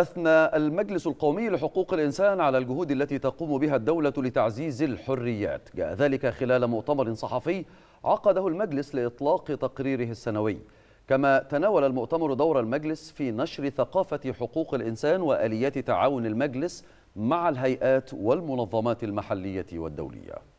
أثنى المجلس القومي لحقوق الإنسان على الجهود التي تقوم بها الدولة لتعزيز الحريات جاء ذلك خلال مؤتمر صحفي عقده المجلس لإطلاق تقريره السنوي كما تناول المؤتمر دور المجلس في نشر ثقافة حقوق الإنسان وآليات تعاون المجلس مع الهيئات والمنظمات المحلية والدولية